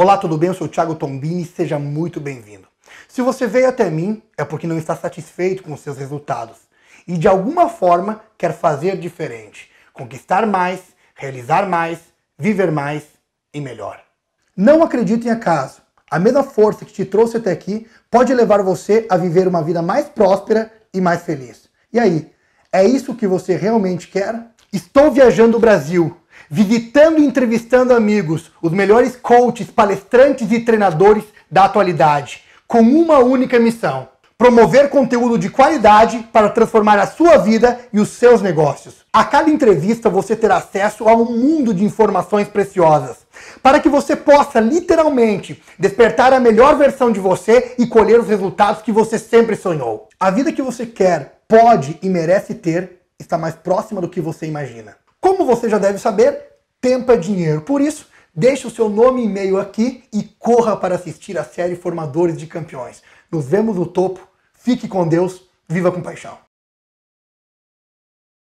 Olá, tudo bem? Eu sou o Thiago Tombini, seja muito bem-vindo. Se você veio até mim, é porque não está satisfeito com seus resultados e de alguma forma quer fazer diferente, conquistar mais, realizar mais, viver mais e melhor. Não acredite em acaso. A mesma força que te trouxe até aqui pode levar você a viver uma vida mais próspera e mais feliz. E aí, é isso que você realmente quer? Estou viajando o Brasil visitando e entrevistando amigos, os melhores coaches, palestrantes e treinadores da atualidade, com uma única missão: promover conteúdo de qualidade para transformar a sua vida e os seus negócios. A cada entrevista você terá acesso a um mundo de informações preciosas, para que você possa literalmente despertar a melhor versão de você e colher os resultados que você sempre sonhou. A vida que você quer, pode e merece ter está mais próxima do que você imagina. Como você já deve saber, Tempo é dinheiro. Por isso, deixe o seu nome e e-mail aqui e corra para assistir a série Formadores de Campeões. Nos vemos no topo. Fique com Deus. Viva com paixão.